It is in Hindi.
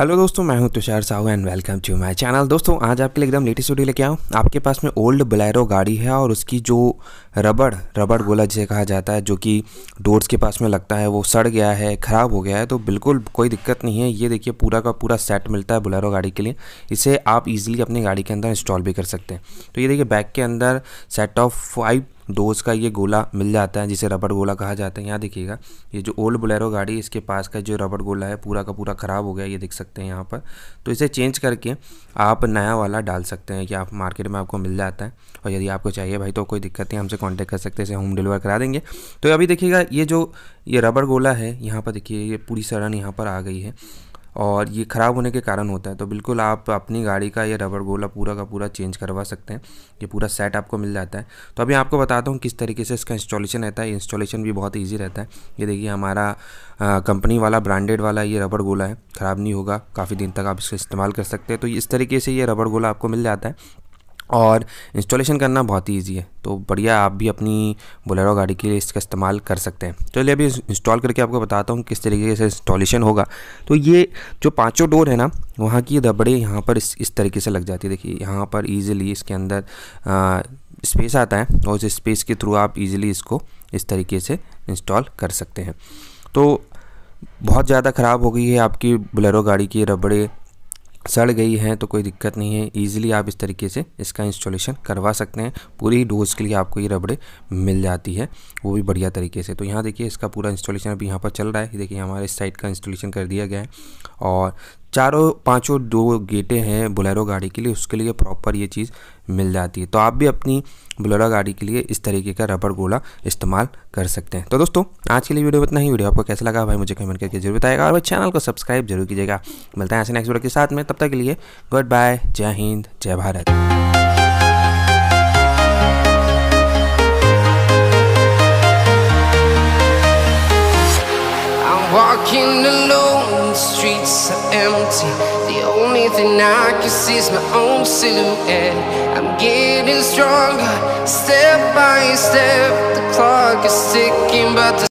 हेलो दोस्तों मैं हूं Tushar Sahu and welcome to my channel दोस्तों आज आपके लिए एकदम लेटेस्ट वीडियो लेके आऊँ आपके पास में ओल्ड ब्लैरो गाड़ी है और उसकी जो रबड़ रबड़ गोला जिसे कहा जाता है जो कि डोर्स के पास में लगता है वो सड़ गया है ख़राब हो गया है तो बिल्कुल कोई दिक्कत नहीं है ये देखिए पूरा का पूरा सेट मिलता है बुलेरो गाड़ी के लिए इसे आप ईजिली अपनी गाड़ी के अंदर इंस्टॉल भी कर सकते हैं तो ये देखिए बैक के अंदर सेट ऑफ फाइव डोज का ये गोला मिल जाता है जिसे रबड़ गोला कहा जाता है यहाँ देखिएगा ये जो ओल्ड बुलेरो गाड़ी इसके पास का जो रबड़ गोला है पूरा का पूरा ख़राब हो गया ये देख सकते हैं यहाँ पर तो इसे चेंज करके आप नया वाला डाल सकते हैं कि आप मार्केट में आपको मिल जाता है और यदि आपको चाहिए भाई तो कोई दिक्कत नहीं हमसे कॉन्टैक्ट कर सकते हैं इसे होम डिलीवर करा देंगे तो अभी देखिएगा ये जो ये रबड़ गोला है यहाँ पर देखिए ये पूरी सड़न यहाँ पर आ गई है और ये ख़राब होने के कारण होता है तो बिल्कुल आप अपनी गाड़ी का ये रबर गोला पूरा का पूरा चेंज करवा सकते हैं ये पूरा सेट आपको मिल जाता है तो अभी आपको बताता हूँ किस तरीके से इसका इंस्टॉलेशन रहता है इंस्टॉलेशन भी बहुत ईजी रहता है ये देखिए हमारा कंपनी वाला ब्रांडेड वाला ये रबर गोला है ख़राब नहीं होगा काफ़ी दिन तक आप इसका इस्तेमाल कर सकते हैं तो इस तरीके से ये रबर गोला आपको मिल जाता है और इंस्टॉलेशन करना बहुत ही ईजी है तो बढ़िया आप भी अपनी बोलेरो गाड़ी के लिए इसका इस्तेमाल कर सकते हैं चलिए अभी इंस्टॉल करके आपको बताता हूँ किस तरीके से इंस्टॉलेशन होगा तो ये जो पांचों डोर है ना वहाँ की दबड़े यहाँ पर इस इस तरीके से लग जाती है देखिए यहाँ पर ईजिली इसके अंदर स्पेस आता है और उस स्पेस के थ्रू आप ईजिली इसको इस तरीके से इंस्टॉल कर सकते हैं तो बहुत ज़्यादा ख़राब हो गई है आपकी बुलेरो गाड़ी की रबड़े सड़ गई है तो कोई दिक्कत नहीं है ईजिली आप इस तरीके से इसका इंस्टॉलेशन करवा सकते हैं पूरी डोज के लिए आपको ये रबड़े मिल जाती है वो भी बढ़िया तरीके से तो यहाँ देखिए इसका पूरा इंस्टॉलेशन अभी यहाँ पर चल रहा है देखिए हमारे इस साइड का इंस्टॉलेशन कर दिया गया है और चारों पांचों दो गेटें हैं बुलेरो गाड़ी के लिए उसके लिए प्रॉपर ये चीज़ मिल जाती है तो आप भी अपनी बुलेरो गाड़ी के लिए इस तरीके का रबड़ गोला इस्तेमाल कर सकते हैं तो दोस्तों आज के लिए वीडियो इतना ही वीडियो आपको कैसा लगा भाई मुझे कमेंट करके जरूर बताएगा और भाई चैनल को सब्सक्राइब जरूर कीजिएगा मिलता है ऐसे नेक्स्ट वीडियो के साथ में तब तक के लिए गुड बाय जय हिंद जय Bharat walking alone, the streets are empty. The only thing I can see is my own silhouette. I'm getting stronger, step by step. The clock is ticking, but the